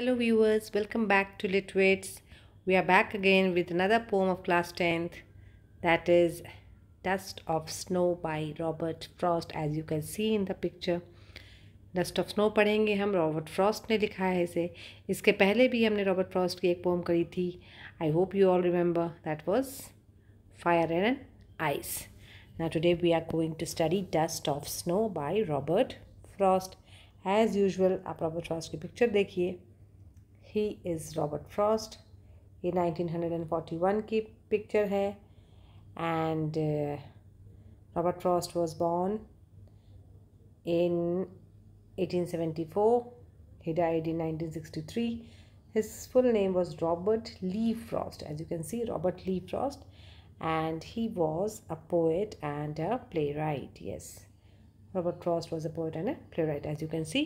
Hello viewers, welcome back to Litwits. We are back again with another poem of class 10th that is Dust of Snow by Robert Frost as you can see in the picture. Dust of Snow padhenge hum Robert Frost ne likha hai ise. Iske pehle bhi humne Robert Frost ki ek poem kari thi. I hope you all remember that was Fire and Ice. Now today we are going to study Dust of Snow by Robert Frost. As usual, aap Robert Frost ki picture dekhiye. He is Robert Frost. ये 1941 की picture है And uh, Robert Frost was born in 1874 he died in 1963 his full name was robert lee frost as you can see robert lee frost and he was a poet and a playwright yes robert frost was a poet and a playwright as you can see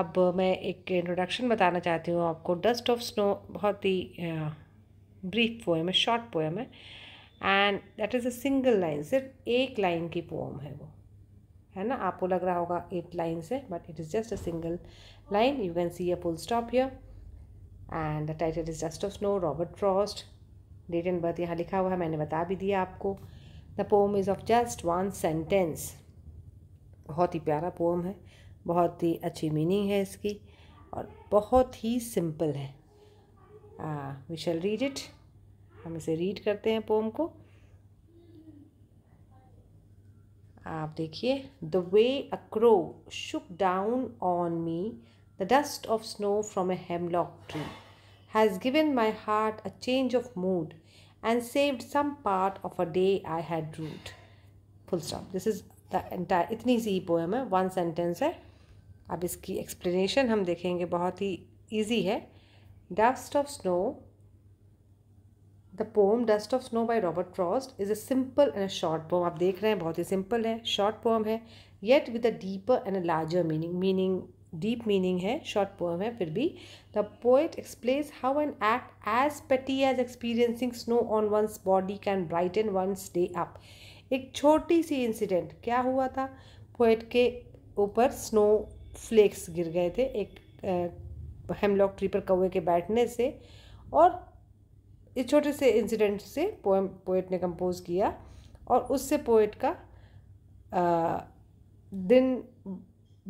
अब मैं एक introduction बताना चाहती हूँ आपको dust of snow बहुत ही brief poem है शॉर्ट पोएम है and that is a single line सिर्फ एक लाइन की पोम है वो है ना आपको लग रहा होगा एट लाइन्स है but it is just a single line you can see a full stop here and the title is dust of snow Robert Frost date and birth यहाँ लिखा हुआ है मैंने बता भी दिया आपको the poem is of just one sentence बहुत ही प्यारा पोम है बहुत ही अच्छी मीनिंग है इसकी और बहुत ही सिंपल है वी शैल रीड इट हम इसे रीड करते हैं पोम को आप देखिए the way a crow shook down on me the dust of snow from a hemlock tree has given my heart a change of mood and saved some part of a day I had rued full stop this is the entire इतनी सी poem है one sentence है अब इसकी explanation हम देखेंगे बहुत ही ईजी है dust of snow the poem dust of snow by Robert Frost is a simple and a short poem आप देख रहे हैं बहुत ही सिंपल है शॉर्ट पोम है yet with a deeper and a larger meaning meaning deep meaning है short poem है फिर भी the poet expresses how an act as petty as experiencing snow on one's body can brighten one's day up एक छोटी सी incident क्या हुआ था poet के ऊपर स्नो फ्लेक्स गिर गए थे एक हेमलॉक ट्री पर कौए के बैठने से और इस छोटे से इंसिडेंट से पोएम पोइट ने कंपोज किया और उससे पोइट का आ, दिन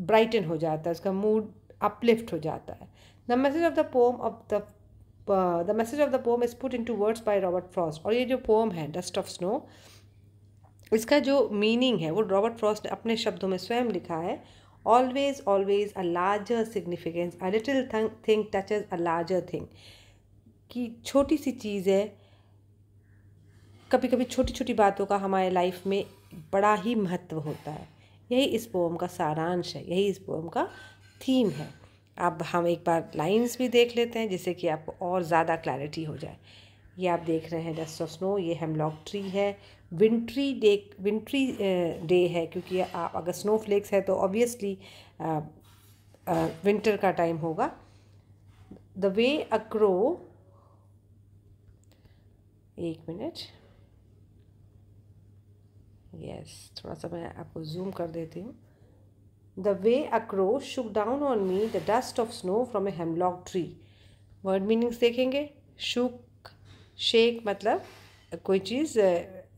ब्राइटन हो जाता है उसका मूड अपलिफ्ट हो जाता है the message of the poem of the the message of the poem is put into words by Robert Frost और ये जो पोम है डस्ट ऑफ स्नो इसका जो मीनिंग है वो रॉबर्ट फ्रॉस्ट ने अपने शब्दों में स्वयं लिखा है Always, always a larger significance. A little th- thing touches a larger thing. कि छोटी सी चीज़ है कभी कभी छोटी छोटी बातों का हमारे लाइफ में बड़ा ही महत्व होता है यही इस पोम का सारांश है यही इस पोम का थीम है अब हम एक बार लाइंस भी देख लेते हैं जिससे कि आपको और ज़्यादा क्लैरिटी हो जाए ये आप देख रहे हैं डस्ट ऑफ स्नो ये हेमलॉक ट्री है विंट्री डे विंट्री डे है क्योंकि आप अगर स्नो फ्लेक्स है तो ऑब्वियसली विंटर का टाइम होगा द वे अक्रो एक मिनट यस थोड़ा सा मैं आपको जूम कर देती हूँ the way a crow shook down on me the dust of snow from a hemlock tree word meanings देखेंगे शुक शेक मतलब कोई चीज़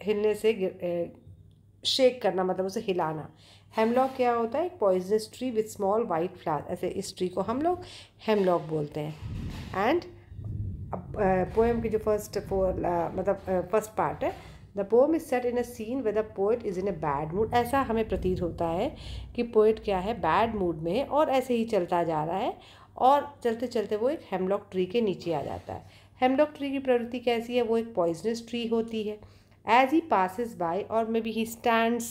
हिलने से शेक करना मतलब उसे हिलाना हेमलॉक क्या होता है एक poisonous tree with small white flower ऐसे इस ट्री को हम लोग हेमलॉक बोलते हैं एंड पोएम की जो फर्स्ट मतलब फर्स्ट पार्ट है the poem is set in a scene where the poet is in a bad mood ऐसा हमें प्रतीत होता है कि पोइट क्या है बैड मूड में है और ऐसे ही चलता जा रहा है और चलते चलते वो एक हेमलॉक ट्री के नीचे आ जाता है हेमलॉक ट्री की प्रवृत्ति कैसी है वो एक पॉइजनस ट्री होती है एज ही पासिस बाय और maybe he stands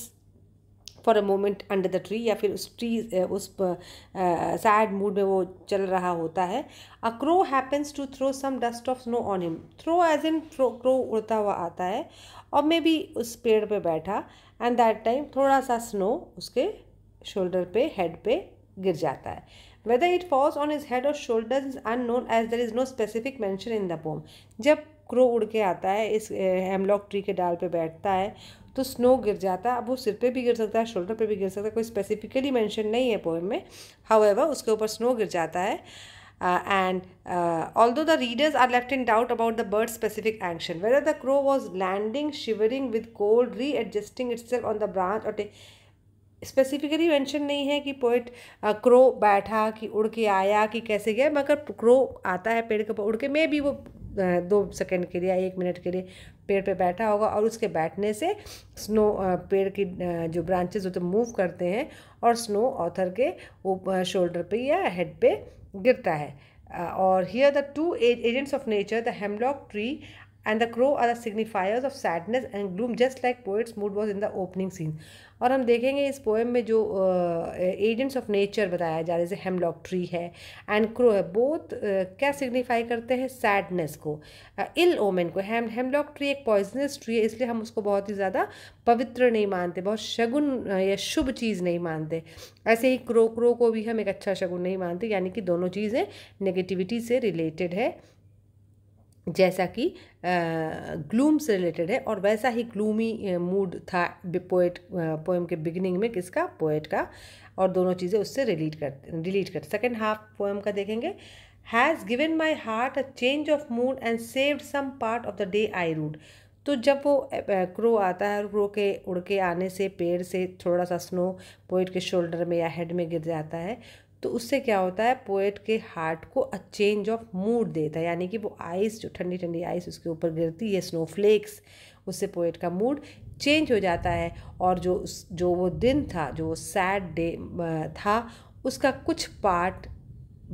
for a moment under the tree या फिर उस ट्री उस सैड मूड में वो चल रहा होता है a crow happens to throw some dust of snow on him throw as in crow उड़ता हुआ आता है और मे बी उस पेड़ पे बैठा एंड दैट टाइम थोड़ा सा स्नो उसके शोल्डर पे हेड पे गिर जाता है Whether it falls on his head or shoulders is unknown as there is no specific mention in the poem. जब क्रो उड़ के आता है इस हेमलॉक ट्री के डाल पे बैठता है तो स्नो गिर जाता है अब वो सिर पे भी गिर सकता है शोल्डर पे भी गिर सकता है कोई स्पेसिफिकली मेंशन नहीं है पोएम में हाउएवर उसके ऊपर स्नो गिर जाता है and although the readers are left in doubt about the bird specific action whether the crow was landing shivering with cold readjusting its on the branch और specifically mention नहीं है कि poet crow uh, बैठा कि उड़ के आया कि कैसे गया मगर क्रो आता है पेड़ के ऊपर उड़ के मे भी वो uh, दो सेकंड के लिए या एक मिनट के लिए पेड़ पे बैठा होगा और उसके बैठने से स्नो uh, पेड़ की जो ब्रांचेज होते मूव करते हैं और स्नो ऑथर के शोल्डर पे या हेड पे गिरता है और here the two agents of nature the hemlock tree and the crow are the signifiers of sadness and gloom just like poet's mood was in the opening scene और हम देखेंगे इस पोएम में जो एजेंट्स ऑफ नेचर बताया जा रहा है जैसे हेमलॉक ट्री है एंड क्रो है बोथ uh, क्या सिग्निफाई करते हैं सैडनेस को इल ओमेन को हेम हेमलॉक ट्री एक पॉइजनस ट्री है इसलिए हम उसको बहुत ही ज़्यादा पवित्र नहीं मानते बहुत शगुन या शुभ चीज़ नहीं मानते ऐसे ही क्रो क्रो को भी हम एक अच्छा शगुन नहीं मानते यानी कि दोनों चीज़ें नेगेटिविटी से रिलेटेड है जैसा कि ग्लूम से रिलेटेड है और वैसा ही ग्लूमी मूड था पोएट पोएम के बिगिनिंग में किसका पोएट का और दोनों चीज़ें उससे रिलीट कर रिलीट कर सेकेंड हाफ पोएम का देखेंगे has given my heart a change of mood and saved some part of the day I rued तो जब वो क्रो आता है क्रो के उड़ के आने से पेड़ से थोड़ा सा स्नो पोइट के शोल्डर में या हेड में गिर जाता है तो उससे क्या होता है पोएट के हार्ट को अ चेंज ऑफ मूड देता है यानी कि वो आइस जो ठंडी ठंडी आइस उसके ऊपर गिरती है स्नो फ्लेक्स उससे पोएट का मूड चेंज हो जाता है और जो जो वो दिन था जो वो सैड डे था उसका कुछ पार्ट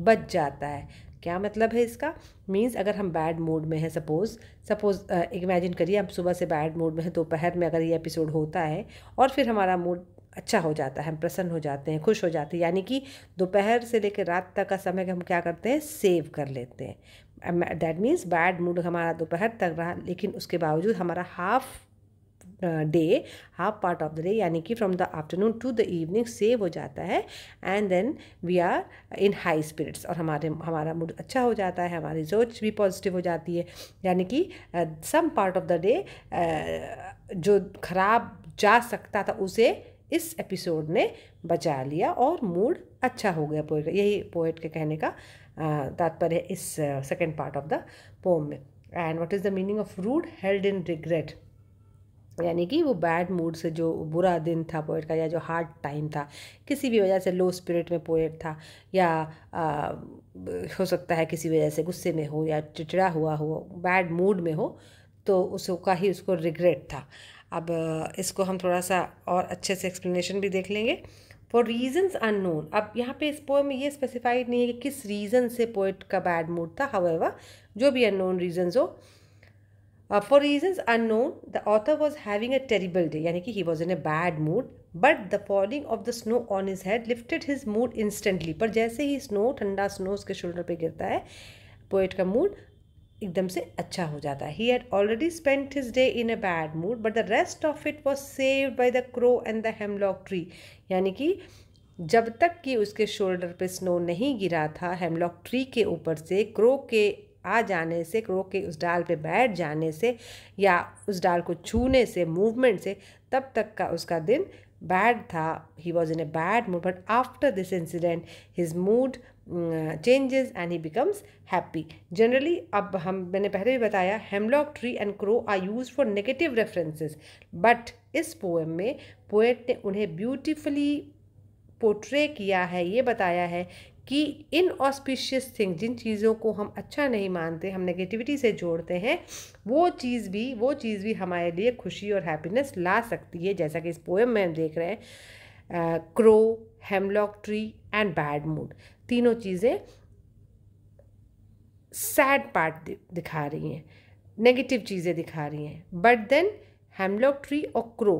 बच जाता है क्या मतलब है इसका मीन्स अगर हम बैड मूड में हैं सपोज़ सपोज़ इमेजिन करिए आप सुबह से बैड मूड में हैं दोपहर में अगर ये एपिसोड होता है और फिर हमारा मूड अच्छा हो जाता है हम प्रसन्न हो जाते हैं खुश हो जाते हैं यानी कि दोपहर से लेकर रात तक का समय हम क्या करते हैं सेव कर लेते हैं दैट मीन्स बैड मूड हमारा दोपहर तक रहा लेकिन उसके बावजूद हमारा half day half part of the day यानी कि from the afternoon to the evening save हो जाता है and then we are in high spirits और हमारे हमारा मूड अच्छा हो जाता है हमारी सोच भी पॉजिटिव हो जाती है यानी कि some part of the day जो खराब जा सकता था उसे इस एपिसोड ने बचा लिया और मूड अच्छा हो गया पोएट यही पोएट के कहने का तात्पर्य इस second part of the poem में and what is the meaning of rued held in regret यानी कि वो बैड मूड से जो बुरा दिन था पोइट का या जो हार्ड टाइम था किसी भी वजह से लो स्पिरिट में पोएट था या आ, हो सकता है किसी वजह से गुस्से में हो या चिड़चिड़ा हुआ हो बैड मूड में हो तो उसका ही उसको रिग्रेट था अब इसको हम थोड़ा सा और अच्छे से एक्सप्लेनेशन भी देख लेंगे फॉर रीजन्स अननोन अब यहाँ पे इस पोएम में ये स्पेसिफाइड नहीं है कि किस रीज़न से पोइट का बैड मूड था हवेवर जो भी अननोन रीजन्स हो for reasons unknown the author was having a terrible day यानी कि he was in a bad mood but the falling of the snow on his head lifted his mood instantly पर जैसे ही snow ठंडा snow उसके shoulder पर गिरता है पोइट का मूड एकदम से अच्छा हो जाता he had already spend his day in a bad mood but the rest of it was save by the crow and the hemlock tree यानी कि जब तक कि उसके शोल्डर पे स्नो नहीं गिरा था हेमलॉक ट्री के ऊपर से क्रो के आ जाने से क्रो के उस डाल पे बैठ जाने से या उस डाल को छूने से मूवमेंट से तब तक का उसका दिन बैड था he was in a bad mood but after this incident his mood changes and he becomes happy generally अब हम मैंने पहले भी बताया hemlock tree and crow are use for negative references but इस पोएम में पोएट ने उन्हें ब्यूटिफुली पोर्ट्रे किया है ये बताया है कि इन ऑस्पिशियस थिंग जिन चीज़ों को हम अच्छा नहीं मानते हम नेगेटिविटी से जोड़ते हैं वो चीज़ भी वो चीज़ भी हमारे लिए खुशी और हैप्पीनेस ला सकती है जैसा कि इस पोएम में हम देख रहे हैं crow hemlock tree and bad mood तीनों चीज़ें सैड पार्ट दिखा रही हैं नेगेटिव चीज़ें दिखा रही हैं बट देन हेमलॉक ट्री और क्रो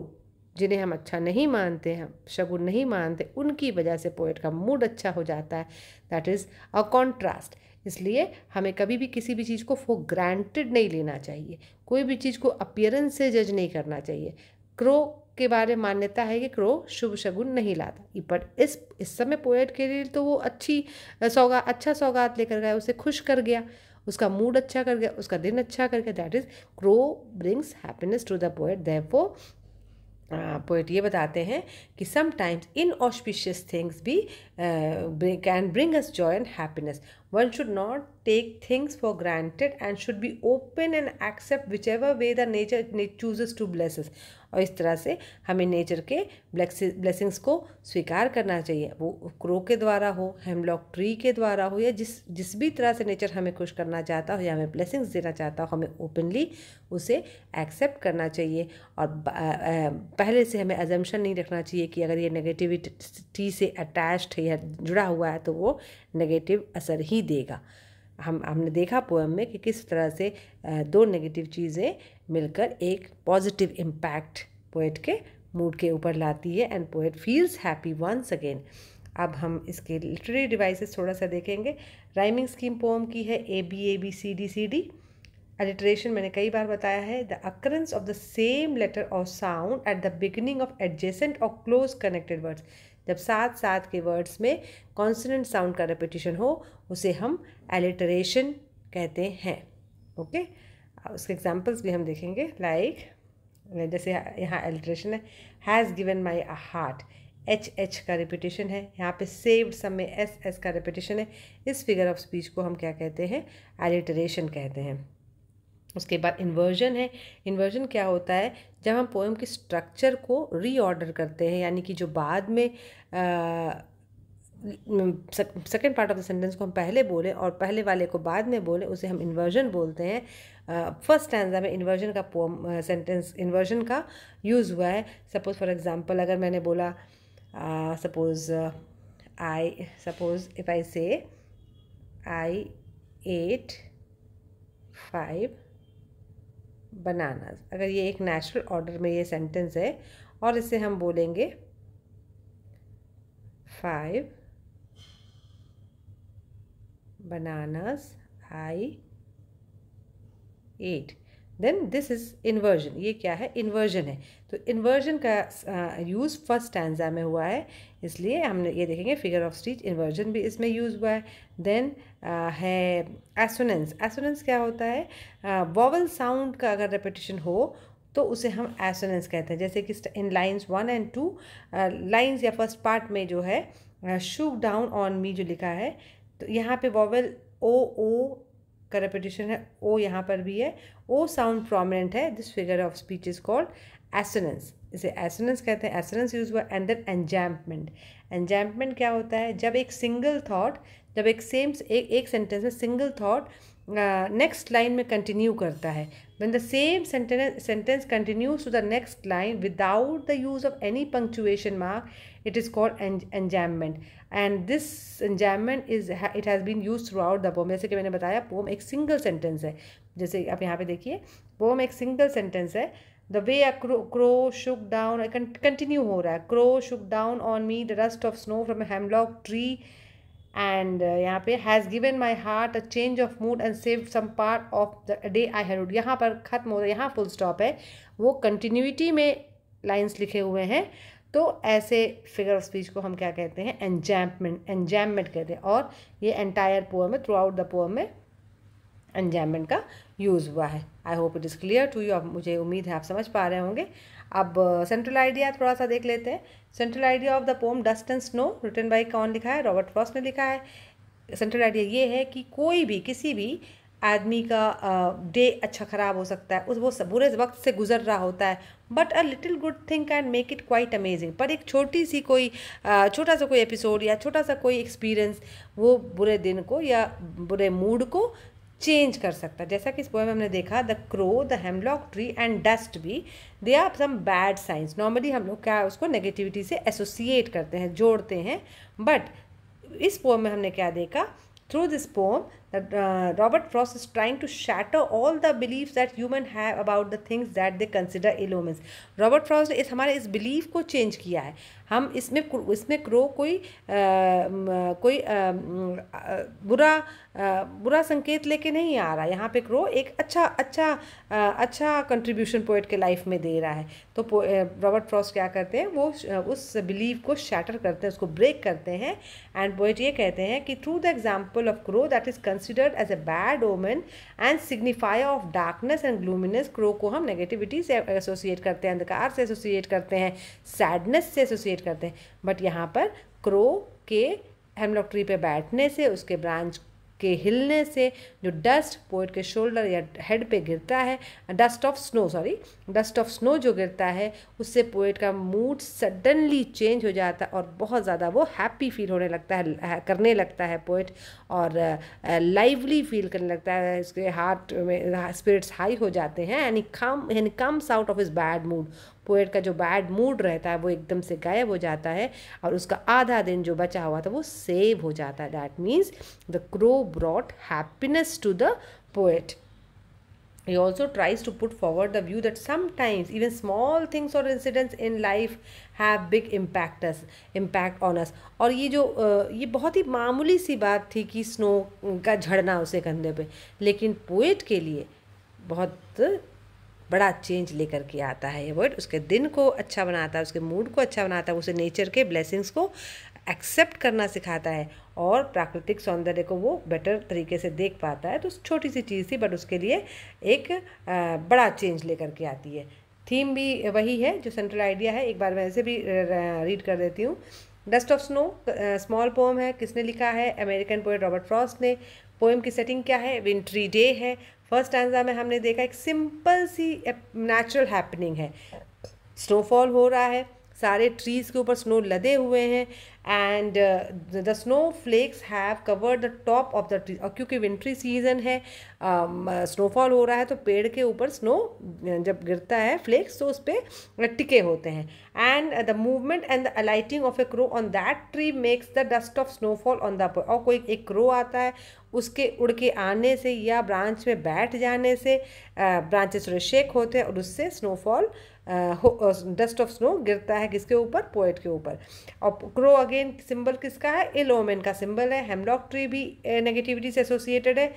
जिन्हें हम अच्छा नहीं मानते हैं शगुन नहीं मानते उनकी वजह से पोइट का मूड अच्छा हो जाता है दैट इज़ अ कॉन्ट्रास्ट इसलिए हमें कभी भी किसी भी चीज़ को फो ग्रांटेड नहीं लेना चाहिए कोई भी चीज़ को अपियरेंस से जज नहीं करना चाहिए क्रो के बारे में मान्यता है कि क्रो शुभ शगुन नहीं लाता पर इस इस समय पोएट के लिए तो वो अच्छी सौगात अच्छा सौगात लेकर गया उसे खुश कर गया उसका मूड अच्छा कर गया उसका दिन अच्छा कर गया that is crow brings happiness to the poet therefore poet ये बताते हैं कि समटाइम्स इन ऑस्पिशियस थिंग्स भी can bring us joy and happiness one should not take things for granted and should be open and accept whichever way the nature chooses to blesses और इस तरह से हमें nature के blessings को स्वीकार करना चाहिए वो क्रो के द्वारा हो हेमलॉक ट्री के द्वारा हो या जिस जिस भी तरह से नेचर हमें खुश करना चाहता हो या हमें ब्लेसिंग्स देना चाहता हो हमें ओपनली उसे एक्सेप्ट करना चाहिए और पहले से हमें एजम्पन नहीं रखना चाहिए कि अगर ये नेगेटिविटी से अटैच्ड है या जुड़ा हुआ है तो वो नेगेटिव असर ही देगा हम हमने देखा पोएम में कि किस तरह से दो नेगेटिव चीज़ें मिलकर एक पॉजिटिव इम्पैक्ट पोएट के मूड के ऊपर लाती है and poet feels happy once again अब हम इसके लिटरेरी डिवाइसेस थोड़ा सा देखेंगे राइमिंग स्कीम पोम की है A B A B C D C D alliteration मैंने कई बार बताया है the occurrence of the same letter और sound at the beginning of adjacent और क्लोज कनेक्टेड वर्ड्स जब साथ साथ के वर्ड्स में कॉन्सनेंट साउंड का रिपीटिशन हो उसे हम एलिटरेशन कहते हैं ओके okay? उसके एग्जाम्पल्स भी हम देखेंगे लाइक like, जैसे यहाँ एल्ट्रेशन है has given my heart H H का रिपीटेशन है यहाँ पे सेव्ड सम में एस एस का रिपीटेशन है इस फिगर ऑफ स्पीच को हम क्या कहते हैं एलिटरेशन कहते हैं उसके बाद इन्वर्जन है इन्वर्जन क्या होता है जब हम पोएम के स्ट्रक्चर को रीऑर्डर करते हैं यानी कि जो बाद में आ, second part of the sentence को हम पहले बोलें और पहले वाले को बाद में बोलें उसे हम इन्वर्जन बोलते हैं फर्स्ट स्टैंडा में इन्वर्जन का पोम सेंटेंस इन्वर्जन का यूज़ हुआ है सपोज़ फॉर एग्जांपल अगर मैंने बोला suppose I suppose if I say I eight five बनाना अगर ये एक नेचुरल ऑर्डर में ये सेंटेंस है और इसे हम बोलेंगे five bananas I ate then this is inversion ये क्या है इन्वर्जन है तो इन्वर्जन का यूज़ फर्स्ट स्टैंडा में हुआ है इसलिए हम ये देखेंगे फिगर ऑफ स्टीच इन्वर्जन भी इसमें यूज़ हुआ है देन uh, है एसोनेंस एसोनेंस क्या होता है वॉवल uh, साउंड का अगर रेपिटेशन हो तो उसे हम एसोनेंस कहते हैं जैसे कि in lines one and two lines या फर्स्ट पार्ट में जो है शुभ डाउन ऑन मी जो लिखा है तो यहाँ पे वॉवल ओ ओ का रेपिटेशन है ओ यहाँ पर भी है ओ साउंड प्रोमिनेंट है this figure of speech is called assonance इसे एसोनेंस कहते हैं एसोनेंस यूज हुआ एंड देन एंजैम्पमेंट एंजैम्पमेंट क्या होता है जब एक सिंगल थाट जब एक सेम एक एक सेंटेंस में सिंगल थाट नेक्स्ट लाइन में कंटिन्यू करता है when the same sentence continues to the next line without the use of any punctuation mark it is called enjambment and this enjambment is it has been use throughout the poem जैसे कि मैंने बताया pome एक single sentence है जैसे आप यहाँ पे देखिए पोम एक सिंगल सेंटेंस है the way a crow shook down continue हो रहा है crow shook down on me the dust of snow from hemlock tree and यहाँ पे has given my heart a change of mood and save some part of the day I had यहाँ पर ख़त्म हो रहा है यहाँ फुल स्टॉप है वो कंटिन्यूटी में लाइन्स लिखे हुए हैं तो ऐसे फिगर ऑफ स्पीच को हम क्या कहते हैं एंजैम्पमेंट एंजैममेंट कहते हैं और ये एंटायर पोअम में थ्रू आउट द पोअम में एंजैमेंट का यूज़ हुआ है I hope it is clear to you अब मुझे उम्मीद है आप समझ पा रहे होंगे अब सेंट्रल uh, आइडिया थोड़ा सा देख लेते हैं central idea of the poem dust and snow written by कौन लिखा है रॉबर्ट फ्रॉस ने लिखा है सेंट्रल आइडिया ये है कि कोई भी किसी भी आदमी का डे uh, अच्छा ख़राब हो सकता है उस वो बुरे वक्त से गुजर रहा होता है but a little good thing can make it quite amazing पर एक छोटी सी कोई छोटा सा कोई एपिसोड या छोटा सा कोई एक्सपीरियंस वो बुरे दिन को या बुरे मूड को चेंज कर सकता है जैसा कि इस पोएम में हमने देखा the crow the hemlock tree and dust भी they are some bad signs normally हम लोग क्या उसको नेगेटिविटी से एसोसिएट करते हैं जोड़ते हैं बट इस पोम में हमने क्या देखा through this poem that uh, Robert Frost is trying to shatter all the beliefs that human have about the things that they consider elements. Robert Frost ने इस हमारे इस belief को change किया है हम इसमें इसमें क्रो कोई आ, uh, कोई आ, uh, बुरा आ, uh, बुरा संकेत लेके नहीं आ रहा यहाँ पे क्रो एक अच्छा अच्छा आ, अच्छा कंट्रीब्यूशन पोइट के लाइफ में दे रहा है तो रॉबर्ट फ्रॉस क्या करते हैं वो उस बिलीव को शैटर करते हैं उसको ब्रेक करते हैं एंड पोइट ये कहते हैं कि through the example of crow that is considered as a bad omen and signifier of darkness and gloominess crow को हम नेगेटिविटी से एसोसिएट करते हैं अंधकार से एसोसिएट करते हैं सैडनेस से एसोसिएट करते हैं बट यहाँ पर क्रो के हेमलॉक ट्री पे बैठने से उसके ब्रांच के हिलने से जो डस्ट पोइट के शोल्डर या हेड पे गिरता है dust of snow sorry dust of snow जो गिरता है उससे पोइट का मूड सडनली चेंज हो जाता है और बहुत ज़्यादा वो हैप्पी फील होने लगता है uh, करने लगता है पोइट और लाइवली uh, फील uh, करने लगता है उसके हार्ट में स्पिरिट्स हाई हो जाते हैं and come and comes out of his bad mood poet का जो बैड मूड रहता है वो एकदम से गायब हो जाता है और उसका आधा दिन जो बचा हुआ था वो सेव हो जाता है that means the crow brought happiness to the poet he also tries to put forward the view that sometimes even small things or incidents in life have big impact us impact on us और ये जो ये बहुत ही मामूली सी बात थी कि snow का झड़ना उसे कंधे पे लेकिन पोएट के लिए बहुत बड़ा चेंज लेकर के आता है ये वर्ड उसके दिन को अच्छा बनाता है उसके मूड को अच्छा बनाता है उसे नेचर के ब्लेसिंग्स को एक्सेप्ट करना सिखाता है और प्राकृतिक सौंदर्य को वो बेटर तरीके से देख पाता है तो छोटी सी चीज़ थी बट उसके लिए एक बड़ा चेंज लेकर के आती है थीम भी वही है जो सेंट्रल आइडिया है एक बार मैं ऐसे भी रीड कर देती हूँ dust of snow small poem है किसने लिखा है अमेरिकन पोएट रॉबर्ट फ्रॉस्ट ने पोएम की सेटिंग क्या है विंट्री डे है फर्स्ट आंजा में हमने देखा एक सिंपल सी नेचुरल हैपनिंग है स्नोफॉल हो रहा है सारे ट्रीज़ के ऊपर स्नो लदे हुए हैं and the snow flakes have covered the top of the tree क्योंकि विंट्री सीजन है स्नोफॉल um, uh, हो रहा है तो पेड़ के ऊपर स्नो uh, जब गिरता है फ्लेक्स तो उस पर uh, टिके होते हैं and the movement and the alighting of a crow on that tree makes the dust of snowfall on the और कोई एक क्रो आता है उसके उड़ के आने से या ब्रांच में बैठ जाने से ब्रांचेस थोड़े शेक होते हैं और उससे स्नोफॉल डस्ट ऑफ स्नो गिरता है किसके ऊपर पोएट के ऊपर और क्रो अगेन सिंबल किसका है इलोमेन का सिंबल है हेमलॉक ट्री भी नेगेटिविटी से एसोसिएटेड है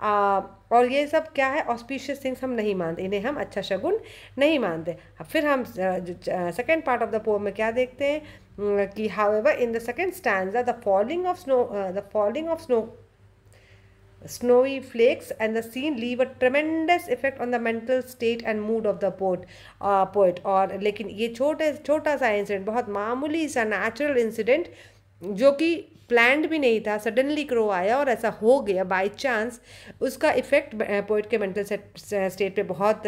आ, और ये सब क्या है ऑस्पिशियस थिंग्स हम नहीं मानते इन्हें हम अच्छा शगुन नहीं मानते फिर हम second part of the poem में क्या देखते हैं कि however in the second stanza the falling of snow the falling of snow snowy flakes and the scene leave a tremendous effect on the mental state and mood of the poet uh, poet और लेकिन ये छोटे छोटा सा incident बहुत मामूली सा natural incident जो कि प्लान्ड भी नहीं था सडनली क्रो आया और ऐसा हो गया बाय चांस उसका इफ़ेक्ट पोइट के मेंटल स्टेट पे बहुत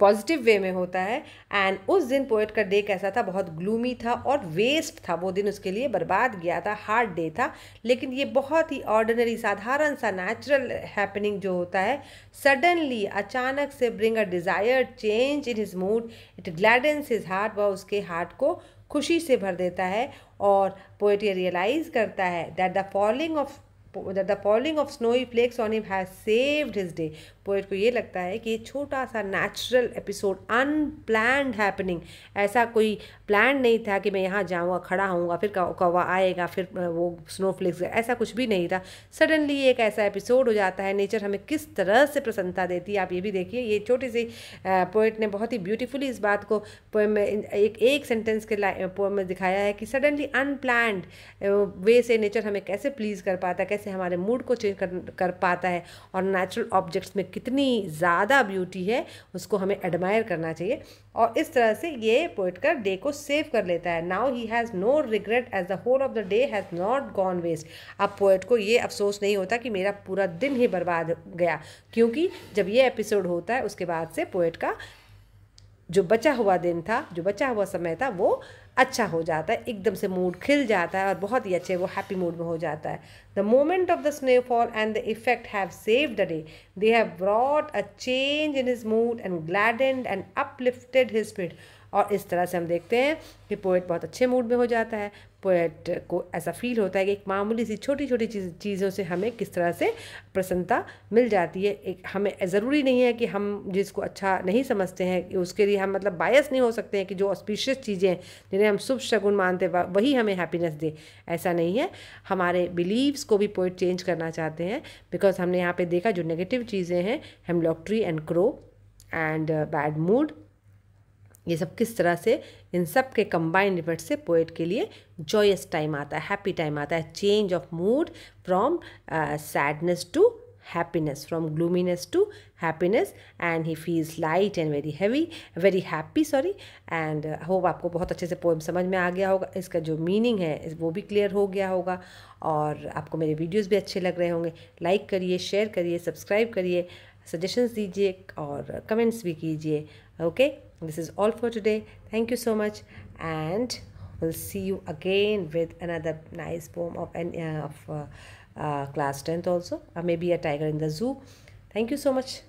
पॉजिटिव वे में होता है एंड उस दिन पोइट का डे कैसा था बहुत ग्लूमी था और वेस्ट था वो दिन उसके लिए बर्बाद गया था हार्ड डे था लेकिन ये बहुत ही ऑर्डनरी साधारण सा नेचुरल हैपनिंग जो होता है सडनली अचानक से bring a desired change in his mood it gladdens his heart व उसके हार्ट को खुशी से भर देता है और पोएट ये रियलाइज़ करता है that the falling of that the falling of snowy flakes on him has saved his day poet को ये लगता है कि ये छोटा सा नेचुरल एपिसोड अनप्लैंड हैपनिंग ऐसा कोई प्लान नहीं था कि मैं यहाँ जाऊँगा खड़ा होऊंगा फिर कौवा आएगा फिर वो स्नो फ्लेक्स ऐसा कुछ भी नहीं था सडनली एक ऐसा एपिसोड हो जाता है नेचर हमें किस तरह से प्रसन्नता देती है आप ये भी देखिए ये छोटी सी पोइट ने बहुत ही ब्यूटीफुली इस बात को पोएम में एक एक सेंटेंस के पोएम में दिखाया है कि सडनली अनप्लान्ड वे से नेचर हमें कैसे प्लीज़ कर पाता है कैसे कैसे हमारे मूड को चेंज कर कर पाता है और नेचुरल ऑब्जेक्ट्स में कितनी ज़्यादा ब्यूटी है उसको हमें एडमायर करना चाहिए और इस तरह से ये पोइट का डे को सेव कर लेता है now he has no regret as the whole of the day has not gone waste अब पोइट को ये अफसोस नहीं होता कि मेरा पूरा दिन ही बर्बाद गया क्योंकि जब ये एपिसोड होता है उसके बाद से पोइट का जो बचा हुआ दिन था जो बचा हुआ समय था वो अच्छा हो जाता है एकदम से मूड खिल जाता है और बहुत ही अच्छे वो हैप्पी मूड में हो जाता है the moment of the snowfall and the effect have save the day they have brought a change in his mood and gladdened and uplifted his spirit और इस तरह से हम देखते हैं कि पोएट बहुत अच्छे मूड में हो जाता है को ऐसा फील होता है कि एक मामूली सी छोटी छोटी चीज़ चीज़ों से हमें किस तरह से प्रसन्नता मिल जाती है एक हमें ज़रूरी नहीं है कि हम जिसको अच्छा नहीं समझते हैं उसके लिए हम मतलब बायस नहीं हो सकते हैं कि जो ऑस्पिशियस चीज़ें हैं जिन्हें हम शुभ शगुन मानते वही हमें हैप्पीनेस दे ऐसा नहीं है हमारे बिलीव्स को भी पोइट चेंज करना चाहते हैं बिकॉज हमने यहाँ पे देखा जो नेगेटिव चीज़ें हैं hemlock tree and crow and bad mood ये सब किस तरह से इन सब के कंबाइंड इफेक्ट से पोइट के लिए जॉयस टाइम आता है हैप्पी टाइम आता है change of mood from sadness to happiness from gloominess to happiness and he feels light and very heavy very happy sorry and hope आपको बहुत अच्छे से पोएम समझ में आ गया होगा इसका जो मीनिंग है वो भी क्लियर हो गया होगा और आपको मेरे वीडियोज़ भी अच्छे लग रहे होंगे लाइक करिए शेयर करिए सब्सक्राइब करिए सजेशंस दीजिए और कमेंट्स भी कीजिए okay okay? This is all for today. Thank you so much and we'll see you again with another nice poem of, uh, of uh, uh, class 10th also or maybe a tiger in the zoo. Thank you so much.